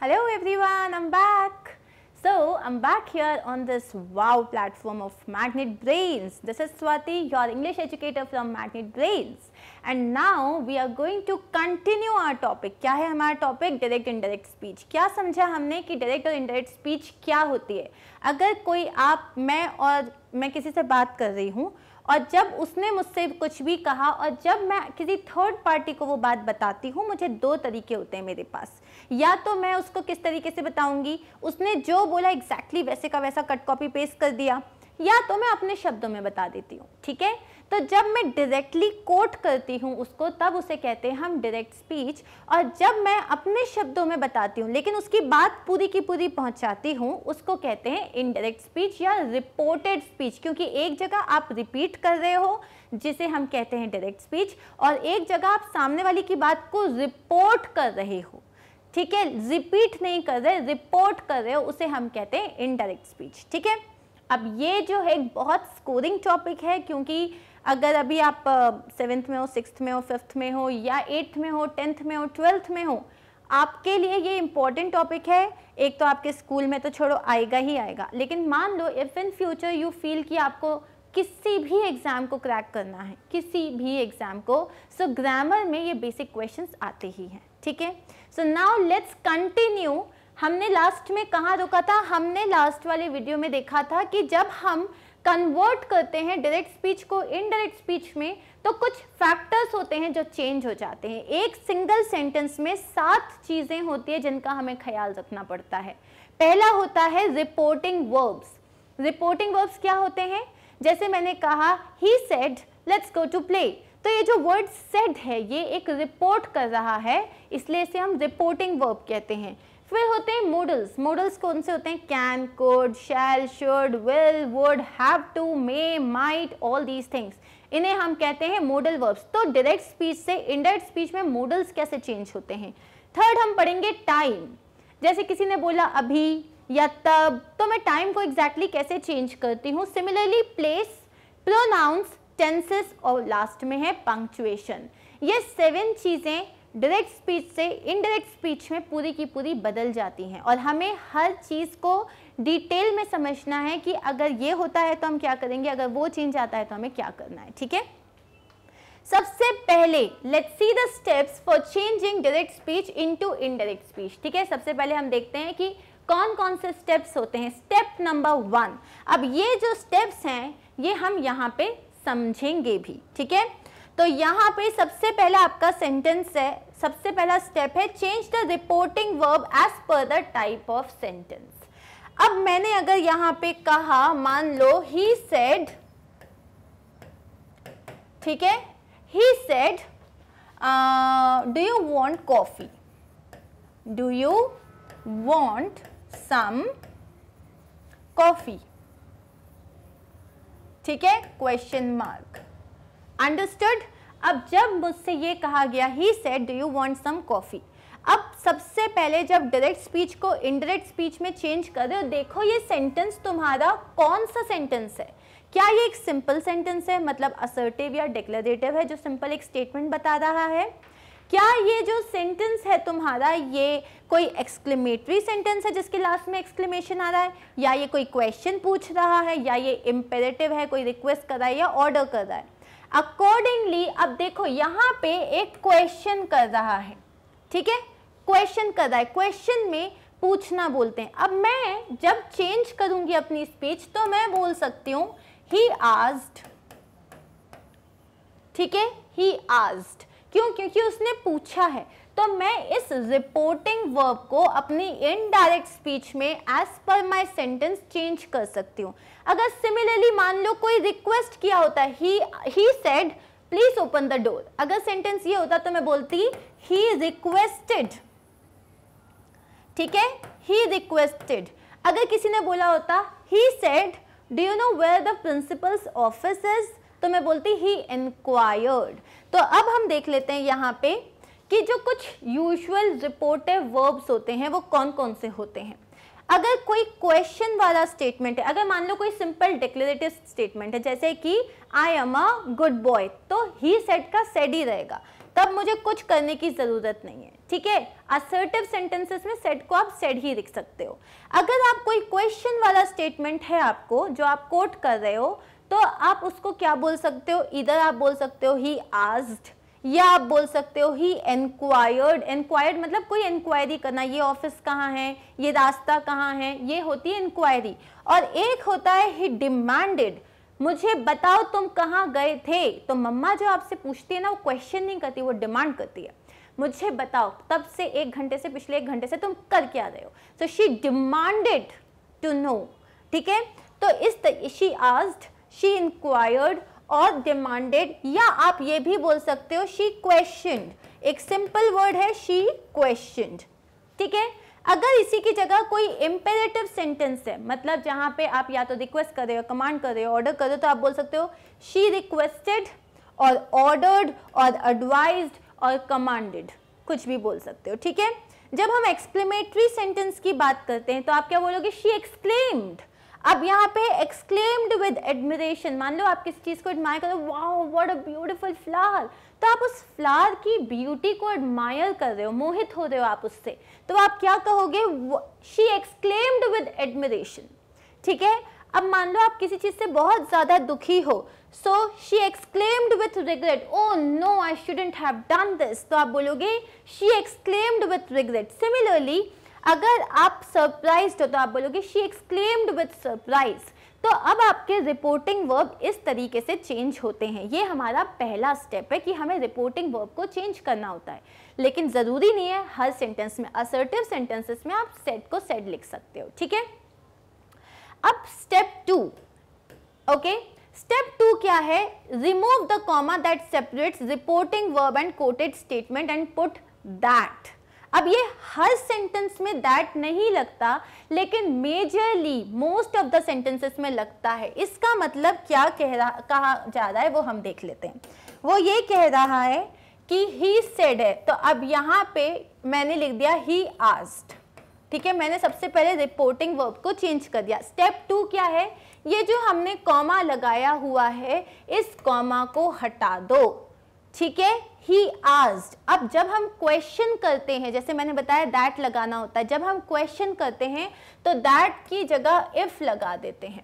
Hello everyone, I'm back. So, I'm back here on this wow platform of Magnet Brains. This is Swati, your English educator from Magnet Brains. And now we are going to continue our topic. क्या है हमारा topic direct indirect speech. क्या समझा हमने कि direct और indirect speech क्या होती है अगर कोई आप मैं और मैं किसी से बात कर रही हूँ और जब उसने मुझसे कुछ भी कहा और जब मैं किसी थर्ड पार्टी को वो बात बताती हूँ मुझे दो तरीके होते हैं मेरे पास या तो मैं उसको किस तरीके से बताऊंगी उसने जो बोला एग्जैक्टली exactly वैसे का वैसा कट कॉपी पेस्ट कर दिया या तो मैं अपने शब्दों में बता देती हूँ ठीक है तो जब मैं डायरेक्टली कोट करती हूँ उसको तब उसे कहते हैं हम डायरेक्ट स्पीच और जब मैं अपने शब्दों में बताती हूँ लेकिन उसकी बात पूरी की पूरी पहुँचाती हूँ उसको कहते हैं इनडायरेक्ट स्पीच या रिपोर्टेड स्पीच क्योंकि एक जगह आप रिपीट कर रहे हो जिसे हम कहते हैं डायरेक्ट स्पीच और एक जगह आप सामने वाली की बात को रिपोर्ट कर रहे हो ठीक है रिपीट नहीं कर रहे रिपोर्ट कर रहे हो उसे हम कहते हैं इनडायरेक्ट स्पीच ठीक है अब ये जो है बहुत स्कोरिंग टॉपिक है क्योंकि अगर अभी आप सेवन्थ में हो सिक्स में हो फिफ्थ में हो या एट्थ में हो टेंथ में हो ट्वेल्थ में हो आपके लिए ये इम्पॉर्टेंट टॉपिक है एक तो आपके स्कूल में तो छोड़ो आएगा ही आएगा लेकिन मान लो if in future you feel कि आपको किसी भी एग्ज़ाम को क्रैक करना है किसी भी एग्ज़ाम को सो so, ग्रामर में ये बेसिक क्वेश्चंस आते ही हैं ठीक है सो नाउ लेट्स कंटिन्यू हमने लास्ट में कहाँ रुका था हमने लास्ट वाले वीडियो में देखा था कि जब हम कन्वर्ट करते हैं डायरेक्ट स्पीच को इनडायरेक्ट स्पीच में तो कुछ फैक्टर्स होते हैं जो चेंज हो जाते हैं एक सिंगल सेंटेंस में सात चीज़ें होती है जिनका हमें ख्याल रखना पड़ता है पहला होता है रिपोर्टिंग वर्ब्स रिपोर्टिंग वर्ब्स क्या होते हैं जैसे मैंने कहा he said let's go to play तो ये जो वर्ड सेड है ये एक रिपोर्ट कर रहा है इसलिए इसे हम रिपोर्टिंग वर्ब कहते हैं फिर होते हैं मोडल्स मोडल्स कौन से होते हैं can could shall should will would have to may might all these things इन्हें हम कहते हैं मोडल वर्ब्स तो डायरेक्ट स्पीच से इनडायरेक्ट स्पीच में मोडल्स कैसे चेंज होते हैं थर्ड हम पढ़ेंगे टाइम जैसे किसी ने बोला अभी या तब तो मैं टाइम को एग्जैक्टली exactly कैसे चेंज करती हूँ सिमिलरली प्लेस प्रोनाउंस टेंसेस और लास्ट में है पंक्चुएशन ये सेवन चीज़ें डायरेक्ट स्पीच से इनडायरेक्ट स्पीच में पूरी की पूरी बदल जाती हैं और हमें हर चीज़ को डिटेल में समझना है कि अगर ये होता है तो हम क्या करेंगे अगर वो चेंज आता है तो हमें क्या करना है ठीक है सबसे पहले let see the steps for changing direct speech into indirect speech ठीक है सबसे पहले हम देखते हैं कि कौन कौन से स्टेप्स होते हैं स्टेप नंबर वन अब ये जो स्टेप्स हैं ये हम यहाँ पे समझेंगे भी ठीक है तो यहाँ पे सबसे पहला आपका सेंटेंस है सबसे पहला स्टेप है change the reporting verb as per the type of sentence अब मैंने अगर यहाँ पे कहा मान लो ही सेड ठीक है he said do you want coffee do you want some coffee ठीक है क्वेश्चन मार्क अंडरस्टूड अब जब मुझसे ये कहा गया he said do you want some coffee अब सबसे पहले जब डायरेक्ट स्पीच को इनडायरेक्ट स्पीच में चेंज कर रहे हो देखो ये सेंटेंस तुम्हारा कौन सा सेंटेंस है क्या ये एक सिंपल सेंटेंस है मतलब असर्टिव या डिक्लेरेटिव है जो सिंपल एक स्टेटमेंट बता रहा है क्या ये जो सेंटेंस है तुम्हारा ये कोई एक्सक्लेमेटरी सेंटेंस है जिसके लास्ट में एक्सक्लेमेशन आ रहा है या ये कोई क्वेश्चन पूछ रहा है या ये इम्पेरेटिव है कोई रिक्वेस्ट कर रहा है या ऑर्डर कर रहा है अकॉर्डिंगली अब देखो यहाँ पे एक क्वेश्चन कर रहा है ठीक है क्वेश्चन कर रहा है क्वेश्चन में पूछना बोलते हैं अब मैं जब चेंज करूंगी अपनी स्पीच तो मैं बोल सकती हूँ ही आज ठीक है ही आज क्यों क्योंकि उसने पूछा है तो मैं इस रिपोर्टिंग वर्ब को अपनी इनडायरेक्ट स्पीच में as per my sentence change कर सकती हूँ अगर सिमिलरली मान लो कोई रिक्वेस्ट किया होता he said please open the door अगर सेंटेंस ये होता तो मैं बोलती ही रिक्वेस्टेड ठीक है ही रिक्वेस्टेड अगर किसी ने बोला होता he said do you know where the principal's office तो मैं बोलती ही इंक्वायर्ड तो अब हम देख लेते हैं यहाँ पे कि जो कुछ यूजुअल रिपोर्टिव वर्ब्स होते हैं वो कौन कौन से होते हैं अगर कोई क्वेश्चन वाला स्टेटमेंट है अगर मान लो कोई सिंपल डिक्लेरेटिव स्टेटमेंट है जैसे कि I am a good boy तो ही सेट का सेट ही रहेगा तब मुझे कुछ करने की ज़रूरत नहीं है ठीक है असर्टिव सेंटेंसेस में सेट को आप सेट ही लिख सकते हो अगर आप कोई क्वेश्चन वाला स्टेटमेंट है आपको जो आप कोट कर रहे हो तो आप उसको क्या बोल सकते हो इधर आप बोल सकते हो ही आस्ड या आप बोल सकते हो ही एनक्वायर्ड एनक्वायर्ड मतलब कोई इंक्वायरी करना ये ऑफिस कहाँ है ये रास्ता कहाँ है ये होती है इंक्वायरी और एक होता है ही डिमांडेड मुझे बताओ तुम कहाँ गए थे तो मम्मा जो आपसे पूछती है ना वो क्वेश्चन नहीं करती वो डिमांड करती है मुझे बताओ तब से एक घंटे से पिछले एक घंटे से तुम कर क्या रहे हो so she demanded to know ठीक है तो इस शी आस्ड शी इंक्वायर्ड और डिमांडेड या आप ये भी बोल सकते हो शी क्वेश्चन एक सिंपल वर्ड है शी क्वेश्चन ठीक है अगर इसी की जगह कोई इम्पेरेटिव सेंटेंस है मतलब जहां पे आप या तो रिक्वेस्ट कर रहे हो कमांड कर रहे हो ऑर्डर कर रहे हो तो आप बोल सकते हो शी रिक्वेस्टेड और ऑर्डर्ड और एडवाइज और कमांडेड कुछ भी बोल सकते हो ठीक है जब हम एक्सप्लेनेटरी सेंटेंस की बात करते हैं तो आप क्या बोलोगे शी एक्सक्लेम्ड अब यहाँ पे एक्सक्लेम्ड विद एडमिरेशन मान लो आप किस चीज़ को एडमायर करो वाह व्हाट अ ब्यूटीफुल फ्लावर तो आप उस फ्लावर की ब्यूटी को एडमायर कर रहे हो मोहित हो रहे हो आप उससे तो आप क्या कहोगे शी एक्सक्लेम्ड विद एडमिरेशन ठीक है अब मान लो आप किसी चीज़ से बहुत ज़्यादा दुखी हो so she exclaimed with regret oh no I shouldn't have done this तो आप बोलोगे she exclaimed with regret similarly अगर आप सरप्राइज हो तो आप बोलोगे शी एक्सक्लेम्ड विद सरप्राइज तो अब आपके रिपोर्टिंग वर्ब इस तरीके से चेंज होते हैं ये हमारा पहला स्टेप है कि हमें रिपोर्टिंग वर्ब को चेंज करना होता है लेकिन ज़रूरी नहीं है हर सेंटेंस में असर्टिव सेंटेंसेस में आप सेट को सेट लिख सकते हो ठीक है अब step two okay step two क्या है remove the comma that separates reporting verb and quoted statement and put that अब ये हर सेंटेंस में दैट नहीं लगता लेकिन majorly most of the sentences में लगता है इसका मतलब क्या कह रहा कहा जा रहा है वो हम देख लेते हैं वो ये कह रहा है कि ही सेड है तो अब यहाँ पे मैंने लिख दिया ही आस्ट ठीक है मैंने सबसे पहले रिपोर्टिंग वर्ब को चेंज कर दिया स्टेप टू क्या है ये जो हमने कॉमा लगाया हुआ है इस कॉमा को हटा दो ठीक है ही आस्ड अब जब हम क्वेश्चन करते हैं जैसे मैंने बताया दैट लगाना होता है जब हम क्वेश्चन करते हैं तो दैट की जगह इफ लगा देते हैं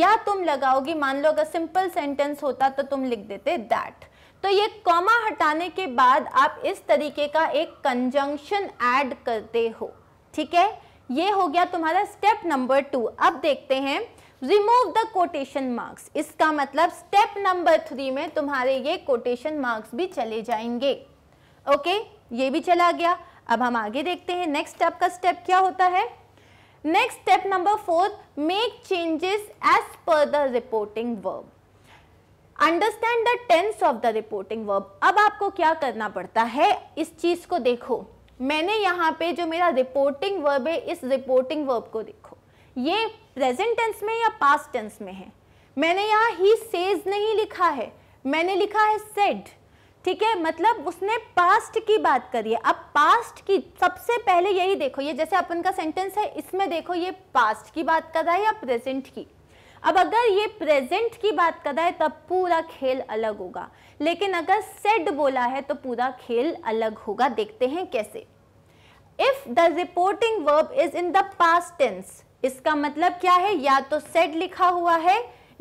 या तुम लगाओगी मान लो अगर सिंपल सेंटेंस होता तो तुम लिख देते दैट तो ये कॉमा हटाने के बाद आप इस तरीके का एक कंजंक्शन ऐड करते हो ठीक है ये हो गया तुम्हारा स्टेप नंबर टू अब देखते हैं रिमूव द कोटेशन मार्क्स इसका मतलब स्टेप नंबर थ्री में तुम्हारे ये कोटेशन मार्क्स भी चले जाएंगे ओके ये भी चला गया अब हम आगे देखते हैं नेक्स्ट स्टेप का स्टेप क्या होता है next step number four make changes as per the reporting verb understand the tense of the reporting verb अब आपको क्या करना पड़ता है इस चीज़ को देखो मैंने यहाँ पे जो मेरा रिपोर्टिंग वर्ब है इस रिपोर्टिंग वर्ब को देखो ये प्रेजेंट टेंस में या पास्ट टेंस में है मैंने यहाँ ही सेज नहीं लिखा है मैंने लिखा है सेड ठीक है मतलब उसने पास्ट की बात करी है अब पास्ट की सबसे पहले यही देखो ये जैसे अपन का सेंटेंस है इसमें देखो ये पास्ट की बात कर रहा है या प्रेजेंट की अब अगर ये प्रेजेंट की बात कर रहा है तब पूरा खेल अलग होगा लेकिन अगर सेड बोला है तो पूरा खेल अलग होगा देखते हैं कैसे if the reporting verb is in the past tense इसका मतलब क्या है या तो सेड लिखा हुआ है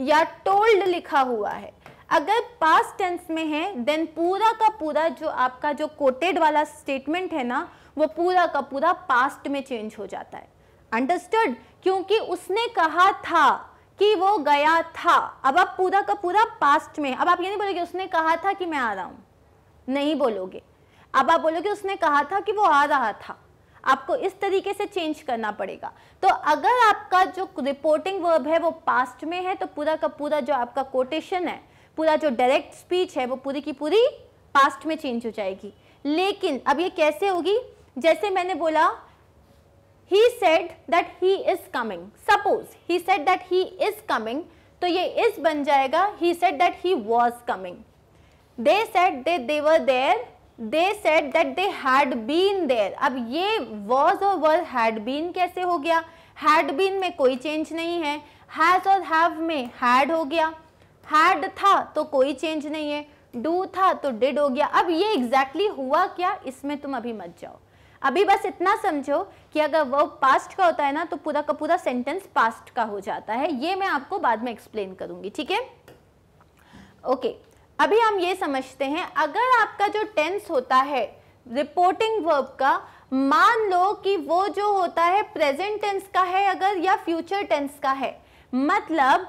या टोल्ड लिखा हुआ है अगर पास्ट टेंस में है देन पूरा का पूरा जो आपका जो कोटेड वाला स्टेटमेंट है ना वो पूरा का पूरा पास्ट में चेंज हो जाता है अंडरस्टूड क्योंकि उसने कहा था कि वो गया था अब आप पूरा का पूरा पास्ट में अब आप ये नहीं बोलोगे उसने कहा था कि मैं आ रहा हूं नहीं बोलोगे अब आप बोलोगे उसने कहा था कि वो आ रहा था आपको इस तरीके से चेंज करना पड़ेगा तो अगर आपका जो रिपोर्टिंग वर्ब है वो पास्ट में है तो पूरा का पूरा जो आपका कोटेशन है पूरा जो डायरेक्ट स्पीच है वो पूरी की पूरी पास्ट में चेंज हो जाएगी लेकिन अब ये कैसे होगी जैसे मैंने बोला he said that he is coming suppose he said that he is coming तो ये इज बन जाएगा he said that he was coming they said they they were there they said that they had been there अब ये was और वर had been कैसे हो गया हैड बीन में कोई चेंज नहीं है हैज और हैव में हैड हो गया हैड था तो कोई चेंज नहीं है डू था तो डिड हो गया अब ये एग्जैक्टली exactly हुआ क्या इसमें तुम अभी मत जाओ अभी बस इतना समझो कि अगर वर्ब पास्ट का होता है ना तो पूरा का पूरा सेंटेंस पास्ट का हो जाता है ये मैं आपको बाद में एक्सप्लेन करूंगी ठीक है ओके okay. अभी हम ये समझते हैं अगर आपका जो टेंस होता है रिपोर्टिंग वर्ब का मान लो कि वो जो होता है प्रेजेंट टेंस का है अगर या फ्यूचर टेंस का है मतलब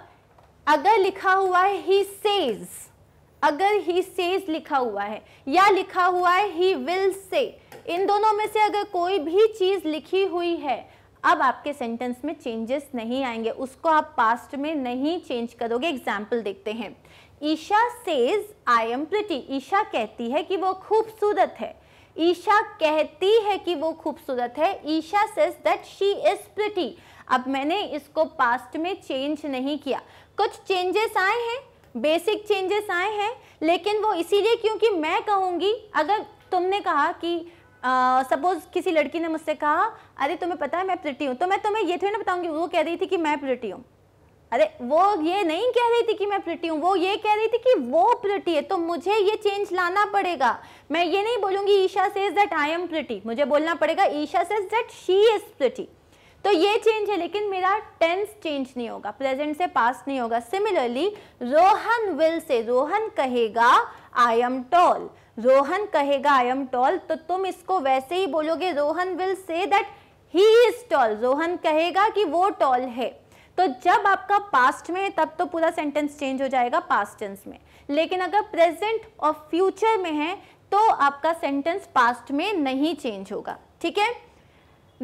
अगर लिखा हुआ है ही सेज अगर ही सेज लिखा हुआ है या लिखा हुआ है ही विल से इन दोनों में से अगर कोई भी चीज़ लिखी हुई है अब आपके सेंटेंस में चेंजेस नहीं आएंगे उसको आप पास्ट में नहीं चेंज करोगे एग्जाम्पल देखते हैं Isha says I am pretty Isha कहती है कि वो खूबसूरत है ईशा कहती है कि वो खूबसूरत है Isha says that she is pretty अब मैंने इसको पास्ट में चेंज नहीं किया कुछ चेंजेस आए हैं बेसिक चेंजेस आए हैं लेकिन वो इसीलिए क्योंकि मैं कहूँगी अगर तुमने कहा कि सपोज uh, किसी लड़की ने मुझसे कहा अरे तुम्हें पता है मैं प्रिटी हूँ तो मैं तुम्हें ये थोड़ी ना बताऊँगी वो कह रही थी कि मैं प्रिटी हूँ अरे वो ये नहीं कह रही थी कि मैं प्रिटी हूँ वो ये कह रही थी कि वो प्रिटी है तो मुझे ये चेंज लाना पड़ेगा मैं ये नहीं बोलूंगी Isha says that I am pretty मुझे बोलना पड़ेगा Isha says that she is pretty तो ये चेंज है लेकिन मेरा टेंस चेंज नहीं होगा प्रेजेंट से पास नहीं होगा सिमिलरली रोहन विल से रोहन कहेगा आई एम टॉल रोहन कहेगा आई एम टॉल तो तुम इसको वैसे ही बोलोगे Rohan will say that he is tall Rohan कहेगा कि वो टॉल है तो जब आपका पास्ट में है तब तो पूरा सेंटेंस चेंज हो जाएगा पास्ट टेंस में लेकिन अगर प्रेजेंट और फ्यूचर में है तो आपका सेंटेंस पास्ट में नहीं चेंज होगा ठीक है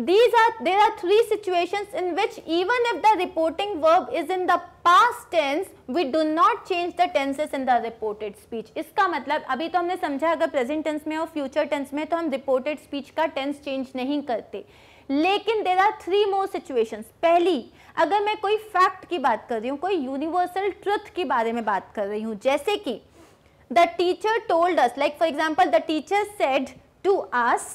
these are there are three situation in which even if the reporting verb is in the past tense we do not change the tenses in the reported speech इसका मतलब अभी तो हमने समझा अगर प्रेजेंट टेंस में और फ्यूचर टेंस में तो हम रिपोर्टेड स्पीच का टेंस चेंज नहीं करते लेकिन there are three more situation पहली अगर मैं कोई फैक्ट की बात कर रही हूँ कोई यूनिवर्सल ट्रुथ के बारे में बात कर रही हूँ जैसे कि the teacher told us like for example the teacher said to us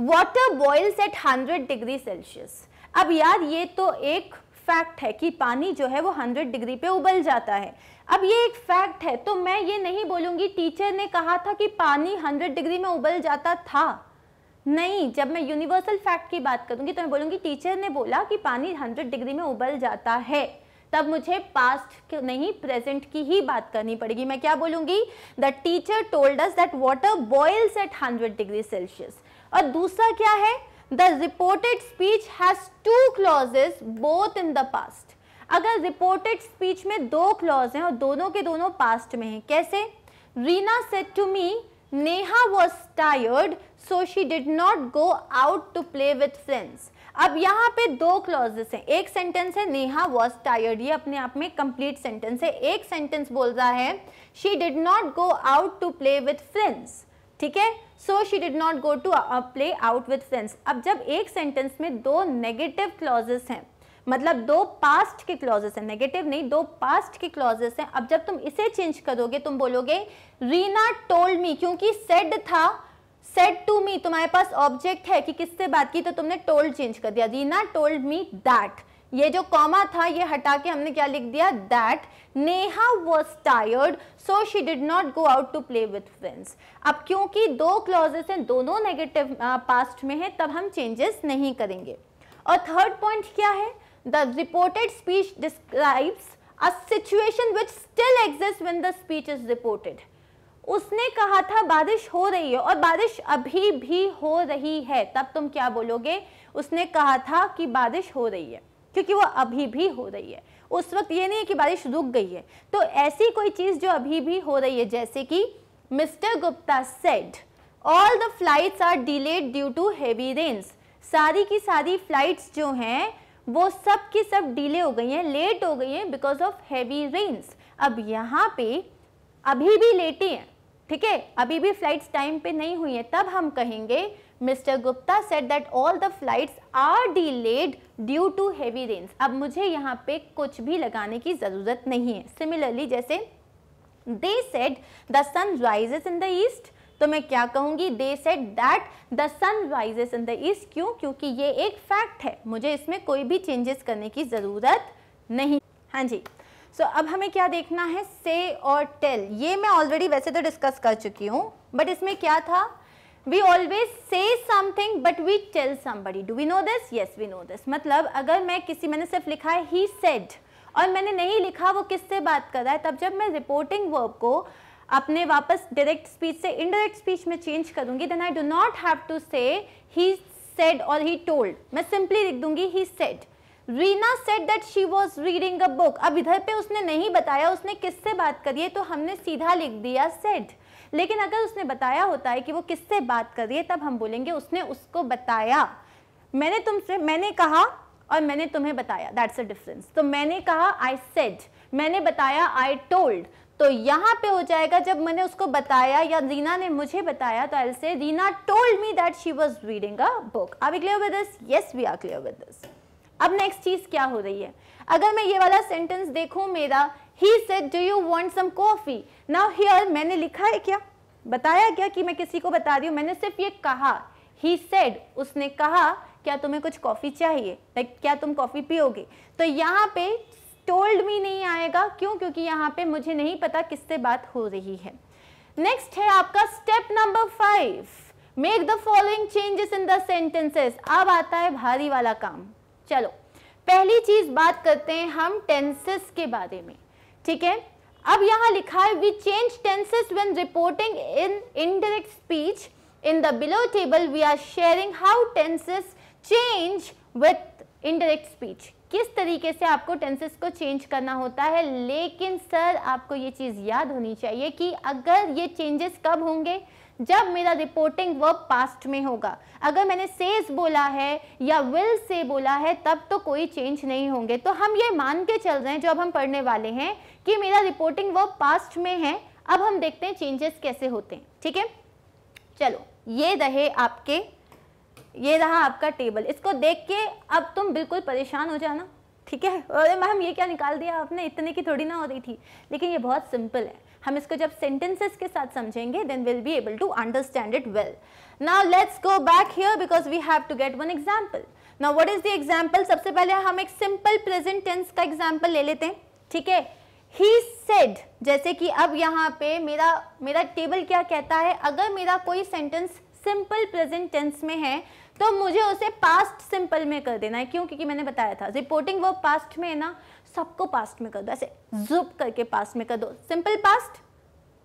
water boils at hundred degree Celsius अब यार ये तो एक फैक्ट है कि पानी जो है वो हंड्रेड डिग्री पे उबल जाता है अब ये एक फैक्ट है तो मैं ये नहीं बोलूंगी टीचर ने कहा था कि पानी हंड्रेड डिग्री में उबल जाता था नहीं जब मैं यूनिवर्सल फैक्ट की बात करूंगी तो मैं बोलूंगी टीचर ने बोला कि पानी हंड्रेड डिग्री में उबल जाता है तब मुझे पास्ट नहीं प्रेजेंट की ही बात करनी पड़ेगी मैं क्या बोलूंगी the teacher told us that water boils at hundred degree Celsius और दूसरा क्या है the reported speech has two clauses both in the past अगर रिपोर्टेड स्पीच में दो क्लॉज हैं और दोनों के दोनों पास्ट में हैं कैसे Reena said to me Neha was tired so she did not go out to play with friends अब यहाँ पे दो क्लॉजेस हैं एक सेंटेंस है नेहा वॉज टायर्ड ये अपने आप में कंप्लीट सेंटेंस है एक सेंटेंस बोल रहा है she did not go out to play with friends ठीक है so she did not go to play out with friends अब जब एक सेंटेंस में दो नेगेटिव क्लॉजेस हैं मतलब दो पास्ट के क्लॉजेस हैं नेगेटिव नहीं दो पास्ट के क्लॉजेस हैं अब जब तुम इसे चेंज करोगे तुम बोलोगे रीना टोल्ड मी क्योंकि सेड था सेट टू मी तुम्हारे पास ऑब्जेक्ट है कि किससे बात की तो तुमने टोल्ड चेंज कर दिया रीना टोल्ड मी दैट ये जो कॉमा था ये हटा के हमने क्या लिख दिया that Neha was tired so she did not go out to play with friends अब क्योंकि दो क्लॉजेस हैं दोनों नेगेटिव पास्ट में हैं तब हम चेंजेस नहीं करेंगे और थर्ड पॉइंट क्या है the reported speech describes a situation which still exist when the speech is reported उसने कहा था बारिश हो रही है और बारिश अभी भी हो रही है तब तुम क्या बोलोगे उसने कहा था कि बारिश हो रही है क्योंकि वो अभी भी हो रही है उस वक्त ये नहीं है कि बारिश रुक गई है तो ऐसी कोई चीज़ जो अभी भी हो रही है जैसे कि mister Gupta said all the flights are delayed due to heavy rains सारी की सारी फ्लाइट्स जो हैं वो सब की सब डिले हो गई हैं लेट हो गई हैं बिकॉज ऑफ हैवी रेन्स अब यहाँ पे अभी भी लेटी हैं ठीक है अभी भी फ्लाइट्स टाइम पे नहीं हुई है तब हम कहेंगे mister Gupta said that all the flights are delayed due to heavy rains अब मुझे यहाँ पे कुछ भी लगाने की ज़रूरत नहीं है सिमिलरली जैसे they said the sun rises in the east तो मैं क्या कहूंगी they said that the sun rises in the east क्यों क्योंकि ये एक फैक्ट है मुझे इसमें कोई भी चेंजेस करने की ज़रूरत नहीं हाँ जी सो so, अब हमें क्या देखना है से और टेल ये मैं ऑलरेडी वैसे तो डिस्कस कर चुकी हूँ बट इसमें क्या था we always say something but we tell somebody do we know this yes we know this मतलब अगर मैं किसी मैंने सिर्फ लिखा है ही सेड और मैंने नहीं लिखा वो किससे बात कर रहा है तब जब मैं रिपोर्टिंग वर्ब को अपने वापस डायरेक्ट स्पीच से इनडायरेक्ट स्पीच में चेंज करूंगी then I do not have to say he said और ही टोल्ड मैं सिंपली लिख दूंगी he said Reena said that she was reading a book अब इधर पे उसने नहीं बताया उसने किससे बात करी है तो हमने सीधा लिख दिया सेट लेकिन अगर उसने बताया होता है कि वो किससे बात कर रही है तब हम बोलेंगे उसने उसको बताया मैंने तुमसे मैंने कहा और मैंने तुम्हें बताया दैट्स अ डिफरेंस तो मैंने कहा आई सेड मैंने बताया आई टोल्ड तो यहाँ पे हो जाएगा जब मैंने उसको बताया या रीना ने मुझे बताया तो I say Reena told me that she was reading a book are we clear with this yes we are clear with this अब नेक्स्ट चीज क्या हो रही है अगर मैं ये वाला सेंटेंस देखूं मेरा he said do you want some coffee now here मैंने लिखा है क्या बताया क्या कि मैं किसी को बता रही हूँ मैंने सिर्फ ये कहा ही सेड उसने कहा क्या तुम्हें कुछ कॉफ़ी चाहिए लाइक क्या तुम कॉफ़ी पियोगे तो यहाँ पे टोल्ड भी नहीं आएगा क्यों क्योंकि यहाँ पे मुझे नहीं पता किससे बात हो रही है नेक्स्ट है आपका step number five make the following changes in the sentences अब आता है भारी वाला काम चलो पहली चीज बात करते हैं हम टेंसेस के बारे में ठीक है अब यहाँ लिखा है we change tenses when reporting in indirect speech in the below table we are sharing how tenses change with indirect speech किस तरीके से आपको टेंसेस को चेंज करना होता है लेकिन सर आपको ये चीज़ याद होनी चाहिए कि अगर ये चेंजेस कब होंगे जब मेरा रिपोर्टिंग वर्ब पास्ट में होगा अगर मैंने सेज बोला है या विल से बोला है तब तो कोई चेंज नहीं होंगे तो हम ये मान के चल रहे हैं जो अब हम पढ़ने वाले हैं कि मेरा रिपोर्टिंग वर्ब पास्ट में है अब हम देखते हैं चेंजेस कैसे होते हैं ठीक है चलो ये रहे आपके ये रहा आपका टेबल इसको देख के अब तुम बिल्कुल परेशान हो जाना ठीक है अरे मैम ये क्या निकाल दिया आपने इतने की थोड़ी ना हो रही थी लेकिन ये बहुत सिंपल है हम इसको जब सेंटेंसेस के साथ समझेंगे then will be able to understand it well now let's go back here because we have to get one example now what is the example सबसे पहले हम एक सिंपल प्रेजेंट टेंस का एग्जाम्पल ले लेते हैं ठीक है He said जैसे कि अब यहाँ पे मेरा मेरा टेबल क्या कहता है अगर मेरा कोई सेंटेंस सिंपल प्रेजेंट टेंस में है तो मुझे उसे पास्ट सिंपल में कर देना है क्यों क्योंकि मैंने बताया था रिपोर्टिंग वो पास्ट में है ना सबको पास्ट में कर दो ऐसे जुप करके पास्ट में कर दो सिंपल पास्ट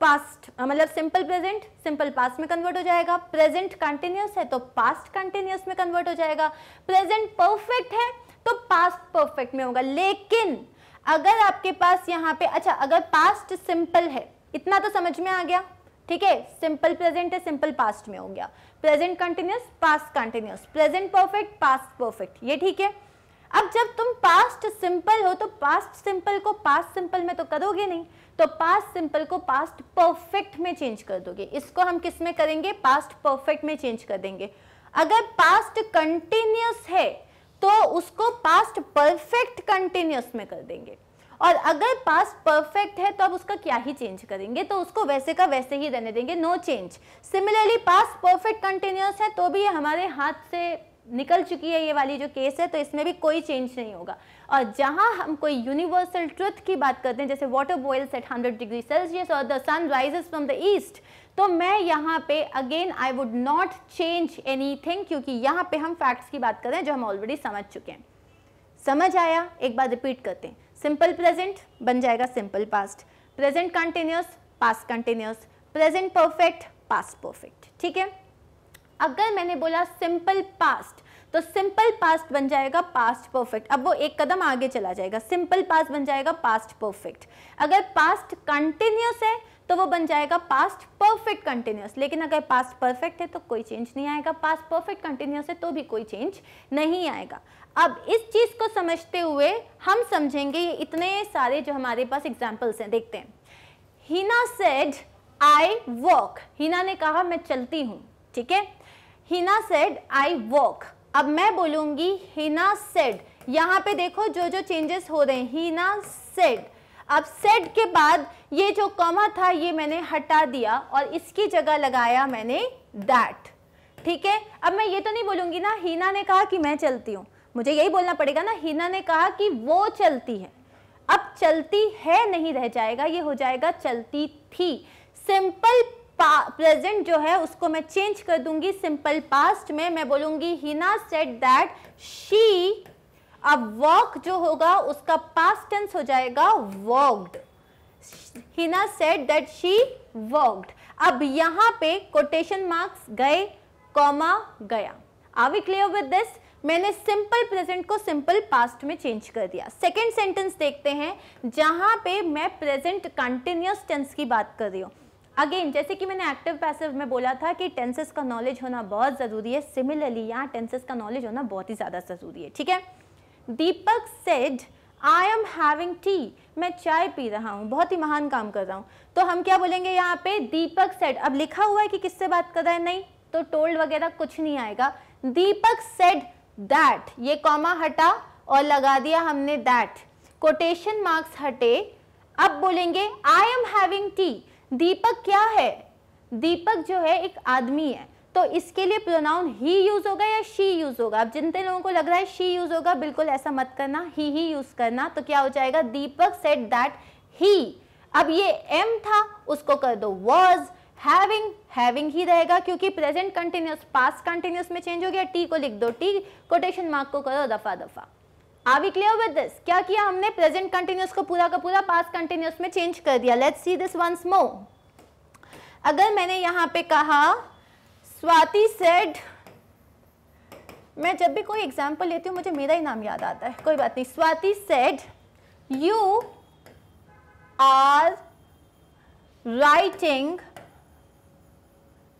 पास्ट मतलब सिंपल प्रेजेंट सिंपल पास्ट में कन्वर्ट हो जाएगा प्रेजेंट कंटिन्यूस है तो पास्ट कंटिन्यूस में कन्वर्ट हो जाएगा प्रेजेंट परफेक्ट है तो पास्ट परफेक्ट में होगा लेकिन अगर आपके पास यहाँ पे अच्छा अगर पास्ट सिंपल है इतना तो समझ में आ गया ठीक है सिंपल प्रेजेंट है सिंपल पास्ट में हो गया present continuous past continuous present perfect past perfect ये ठीक है अब जब तुम पास्ट सिंपल हो तो पास्ट सिंपल को पास्ट सिंपल में तो करोगे नहीं तो पास्ट सिंपल को पास्ट परफेक्ट में चेंज कर दोगे इसको हम किस में करेंगे पास्ट परफेक्ट में चेंज कर देंगे अगर पास्ट कंटिन्यूस है तो उसको पास्ट परफेक्ट कंटिन्यूस में कर देंगे और अगर पास्ट परफेक्ट है तो अब उसका क्या ही चेंज करेंगे तो उसको वैसे का वैसे ही रहने देंगे no change similarly past perfect continuous है तो भी हमारे हाथ से निकल चुकी है ये वाली जो केस है तो इसमें भी कोई चेंज नहीं होगा और जहां हम कोई यूनिवर्सल ट्रुथ की बात करते हैं जैसे water boils at 100 degree Celsius और the sun rises from the east तो मैं यहाँ पे again I would not change thing क्योंकि यहाँ पे हम फैक्ट्स की बात कर रहे हैं जो हम ऑलरेडी समझ चुके हैं समझ आया एक बार रिपीट करते हैं सिंपल प्रेजेंट बन जाएगा simple past present continuous past continuous present perfect past perfect ठीक है अगर मैंने बोला सिंपल पास्ट तो सिंपल पास्ट बन जाएगा पास्ट परफेक्ट अब वो एक कदम आगे चला जाएगा सिंपल पास्ट बन जाएगा पास्ट परफेक्ट अगर पास्ट कंटिन्यूस है तो वो बन जाएगा पास्ट परफेक्ट कंटिन्यूस लेकिन अगर पास्ट परफेक्ट है तो कोई चेंज नहीं आएगा पास्ट परफेक्ट कंटिन्यूस है तो भी कोई चेंज नहीं आएगा अब इस चीज़ को समझते हुए हम समझेंगे ये इतने सारे जो हमारे पास एग्जाम्पल्स हैं देखते हैं हीना सेड आई वॉक हीना ने कहा मैं चलती हूँ ठीक है हिना सेड आई वॉक अब मैं बोलूंगी हिना सेड यहाँ पे देखो जो जो चेंजेस हो रहे हैं हिना सेड अब सेड के बाद ये जो कॉमा था ये मैंने हटा दिया और इसकी जगह लगाया मैंने दैट ठीक है अब मैं ये तो नहीं बोलूंगी ना हीना ने कहा कि मैं चलती हूँ मुझे यही बोलना पड़ेगा ना हीना ने कहा कि वो चलती है अब चलती है नहीं रह जाएगा ये हो जाएगा चलती थी सिंपल प्रेजेंट जो है उसको मैं चेंज कर दूंगी सिंपल पास्ट में मैं बोलूंगी हिना सेट दैट शी अब वॉक जो होगा उसका पास्ट टेंस हो जाएगा walked Hina said that she walked अब यहां पे कोटेशन मार्क्स गए कॉमा गया are we clear with this मैंने सिंपल प्रेजेंट को सिंपल पास्ट में चेंज कर दिया सेकेंड सेंटेंस देखते हैं जहां पे मैं प्रेजेंट कंटिन्यूस टेंस की बात कर रही हूं अगेन जैसे कि मैंने एक्टिव पैसिव में बोला था कि टेंसेस का नॉलेज होना बहुत ज़रूरी है सिमिलरली यहाँ टेंसेस का नॉलेज होना बहुत ही ज़्यादा ज़रूरी है ठीक है Deepak said I am having tea मैं चाय पी रहा हूँ बहुत ही महान काम कर रहा हूँ तो हम क्या बोलेंगे यहाँ पे दीपक सेड अब लिखा हुआ है कि किससे बात कर रहा है नहीं तो टोल्ड वगैरह कुछ नहीं आएगा दीपक सेड दैट ये कॉमा हटा और लगा दिया हमने दैट कोटेशन मार्क्स हटे अब बोलेंगे I am having tea Deepak क्या है दीपक जो है एक आदमी है तो इसके लिए प्रोनाउन ही यूज़ होगा या शी यूज़ होगा अब जिनते लोगों को लग रहा है शी यूज़ होगा बिल्कुल ऐसा मत करना ही ही यूज़ करना तो क्या हो जाएगा दीपक सेट दैट ही अब ये एम था उसको कर दो वॉज हैविंग हैविंग ही रहेगा क्योंकि प्रेजेंट कंटिन्यूस पास कंटिन्यूस में चेंज हो गया टी को लिख दो टी कोटेशन मार्क को करो दफा दफा are we clear with this क्या किया हमने प्रेजेंट कंटिन्यूस को पूरा का पूरा पास कंटिन्यूस में चेंज कर दिया लेट्स सी दिस वंस मो अगर मैंने यहां पे कहा स्वाति सेड मैं जब भी कोई एग्जाम्पल लेती हूँ मुझे मेरा ही नाम याद आता है कोई बात नहीं Swati said you are writing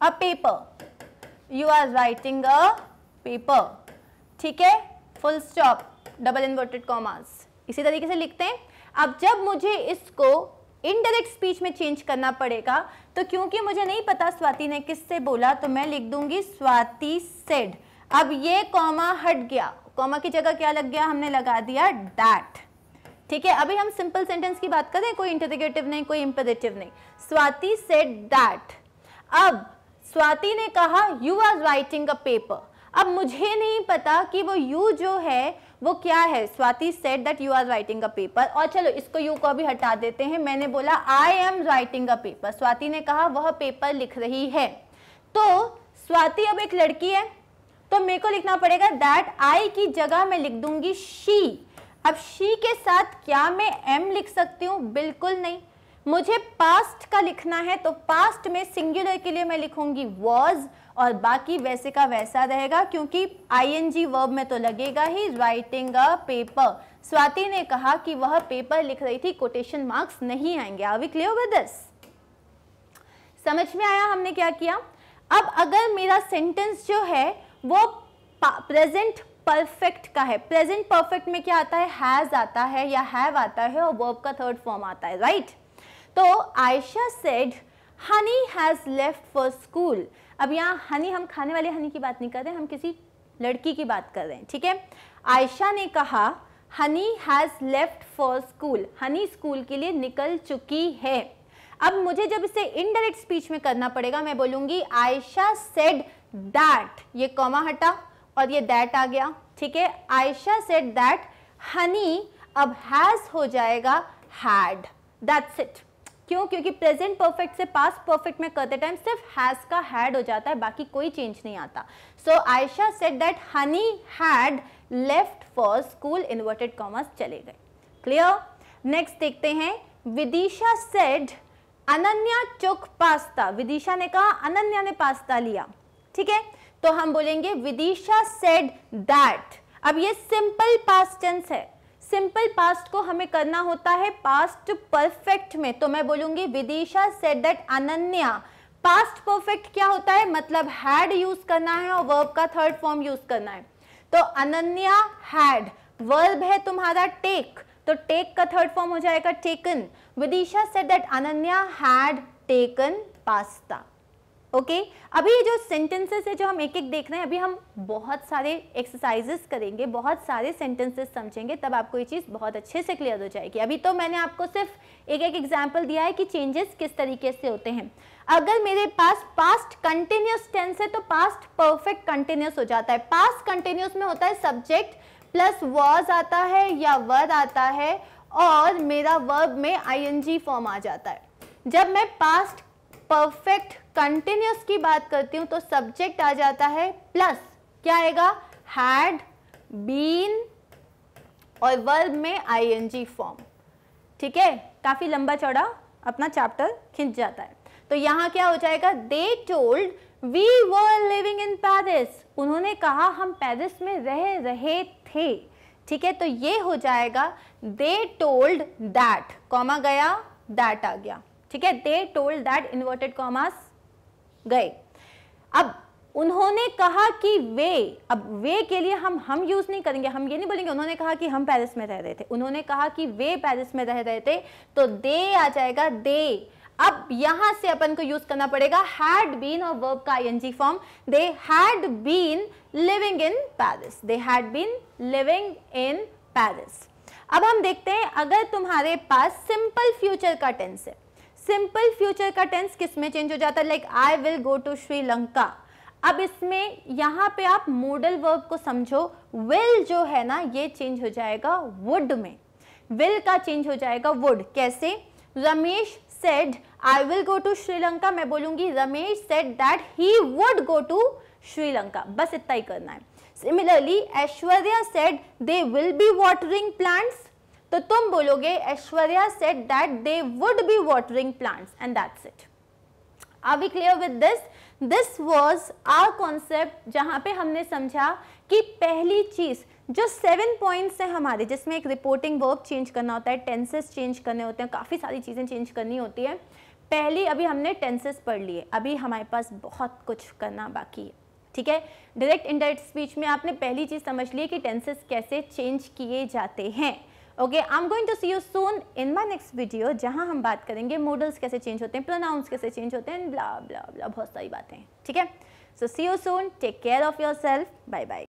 a paper you are writing a paper ठीक है full stop double inverted commas इसी तरीके से लिखते हैं अब जब मुझे इसको इनडायरेक्ट स्पीच में चेंज करना पड़ेगा तो क्योंकि मुझे नहीं पता स्वाति ने किससे बोला तो मैं लिख दूंगी स्वाति सेड अब ये कॉमा हट गया कॉमा की जगह क्या लग गया हमने लगा दिया डैट ठीक है अभी हम सिंपल सेंटेंस की बात करें कोई इंटरगेटिव नहीं कोई इम्पेरेटिव नहीं स्वाति सेड डैट अब स्वाति ने कहा you are writing a paper अब मुझे नहीं पता कि वो यू जो है वो क्या है Swati said that you are writing a paper और चलो इसको यू को भी हटा देते हैं मैंने बोला I am writing a paper Swati ने कहा वह पेपर लिख रही है तो स्वाति अब एक लड़की है तो मेरे को लिखना पड़ेगा दैट आई की जगह मैं लिख दूंगी शी अब शी के साथ क्या मैं एम लिख सकती हूँ बिल्कुल नहीं मुझे पास्ट का लिखना है तो पास्ट में सिंगुलर के लिए मैं लिखूंगी वॉज और बाकी वैसे का वैसा रहेगा क्योंकि आईएनजी वर्ब में तो लगेगा ही राइटिंग अ पेपर स्वाति ने कहा कि वह पेपर लिख रही थी कोटेशन मार्क्स नहीं आएंगे आर वी समझ में आया हमने क्या किया अब अगर मेरा सेंटेंस जो है वो प्रेजेंट परफेक्ट का है प्रेजेंट परफेक्ट में क्या आता है हैज़ आता है या हैव आता है और वर्ब का थर्ड फॉर्म आता है राइट right? तो Ayesha said Honey has left for school अब यहाँ हनी हम खाने वाले हनी की बात नहीं कर रहे हम किसी लड़की की बात कर रहे हैं ठीक है आयशा ने कहा Honey has left for school Honey school के लिए निकल चुकी है अब मुझे जब इसे इनडायरेक्ट स्पीच में करना पड़ेगा मैं बोलूंगी आयशा सेड दैट ये कॉमा हटा और ये दैट आ गया ठीक है आयशा सेड दैट हनी अब हैज़ हो जाएगा हैड दैट्स इट क्यों क्योंकि प्रेजेंट परफेक्ट से पास परफेक्ट में करते टाइम सिर्फ हैज का हैड हो जाता है बाकी कोई चेंज नहीं आता so Ayesha said that Honey had left for school inverted commas चले गए क्लियर नेक्स्ट देखते हैं विदिशा सेड अनन्या चुक पास्ता विदिशा ने कहा अनन्या ने पास्ता लिया ठीक है तो हम बोलेंगे विदिशा सेड दैट अब ये सिंपल पास्ट टेंस है सिंपल पास्ट को हमें करना होता है पास्ट परफेक्ट में तो मैं बोलूंगी Vidisha said that Ananya past perfect क्या होता है मतलब हैड यूज करना है और वर्ब का थर्ड फॉर्म यूज करना है तो अनन्या हैड वर्ब है तुम्हारा टेक तो टेक का थर्ड फॉर्म हो जाएगा taken Vidisha said that Ananya had taken pasta okay okay? अभी जो सेंटेंसेस है जो हम एक एक देख रहे हैं अभी हम बहुत सारे एक्सरसाइजेस करेंगे बहुत सारे सेंटेंसेस समझेंगे तब आपको ये चीज़ बहुत अच्छे से क्लियर हो जाएगी अभी तो मैंने आपको सिर्फ एक एक एग्जाम्पल दिया है कि चेंजेस किस तरीके से होते हैं अगर मेरे पास पास्ट कंटिन्यूस टेंस है तो पास्ट परफेक्ट कंटिन्यूस हो जाता है पास्ट कंटिन्यूस में होता है सब्जेक्ट प्लस वर्ज आता है या वर्ड आता है और मेरा वर्ब में आई फॉर्म आ जाता है जब मैं पास्ट परफेक्ट कंटिन्यूस की बात करती हूँ तो सब्जेक्ट आ जाता है प्लस क्या आएगा हैड बीन और वर्ब में आईएनजी फॉर्म ठीक है काफ़ी लंबा चौड़ा अपना चैप्टर खिंच जाता है तो यहाँ क्या हो जाएगा they told we were living in Paris उन्होंने कहा हम पैरिस में रह रहे थे ठीक है तो ये हो जाएगा दे टोल्ड दैट कॉमा गया दैट आ गया ठीक है they told that inverted commas गए अब उन्होंने कहा कि वे अब वे के लिए हम हम यूज़ नहीं करेंगे हम ये नहीं बोलेंगे उन्होंने कहा कि हम पेरिस में रह रहे थे उन्होंने कहा कि वे पेरिस में रह रहे थे तो दे आ जाएगा दे अब यहां से अपन को यूज करना पड़ेगा हैड बीन और वर्ब का ING form they had been living in Paris they had been living in Paris अब हम देखते हैं अगर तुम्हारे पास सिंपल फ्यूचर का टेंस है सिंपल फ्यूचर का टेंस किस में चेंज हो जाता है like I will go to Sri Lanka अब इसमें यहाँ पे आप मोडल वर्ब को समझो विल जो है ना ये चेंज हो जाएगा वुड में विल का चेंज हो जाएगा वुड कैसे Ramesh said I will go to Sri Lanka मैं बोलूंगी Ramesh said that he would go to Sri Lanka बस इतना ही करना है similarly Aishwarya said they will be watering plants तो तुम बोलोगे Aishwarya said that they would be watering plant and that's it are we clear with this this was our concept जहां पे हमने समझा कि पहली चीज़ जो सेवन पॉइंट्स हैं हमारे जिसमें एक रिपोर्टिंग वर्ब चेंज करना होता है टेंसेस चेंज करने होते हैं काफ़ी सारी चीज़ें चेंज करनी होती है पहली अभी हमने टेंसेस पढ़ लिए अभी हमारे पास बहुत कुछ करना बाकी है ठीक है डायरेक्ट इंडायरेक्ट स्पीच में आपने पहली चीज़ समझ ली कि टेंसेस कैसे चेंज किए जाते हैं okay I am going to see you soon in my next video जहां हम बात करेंगे मॉडल्स कैसे चेंज होते हैं प्रोनाउंस कैसे चेंज होते हैं ब्ला ब्ला ब्ला बहुत सारी बातें ठीक है so see you soon take care of yourself bye bye